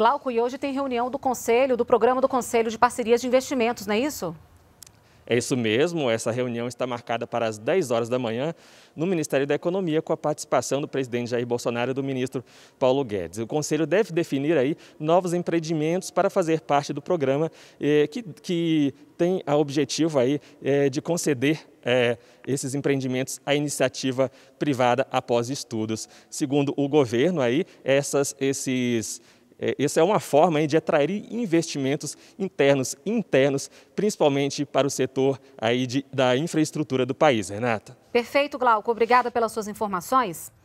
Glauco, e hoje tem reunião do Conselho, do Programa do Conselho de Parcerias de Investimentos, não é isso? É isso mesmo, essa reunião está marcada para as 10 horas da manhã no Ministério da Economia com a participação do presidente Jair Bolsonaro e do ministro Paulo Guedes. O conselho deve definir aí novos empreendimentos para fazer parte do programa eh, que, que tem o objetivo aí eh, de conceder eh, esses empreendimentos à iniciativa privada após estudos. Segundo o governo aí, essas, esses é, essa é uma forma aí, de atrair investimentos internos e internos, principalmente para o setor aí de, da infraestrutura do país, Renata. Perfeito, Glauco. Obrigada pelas suas informações.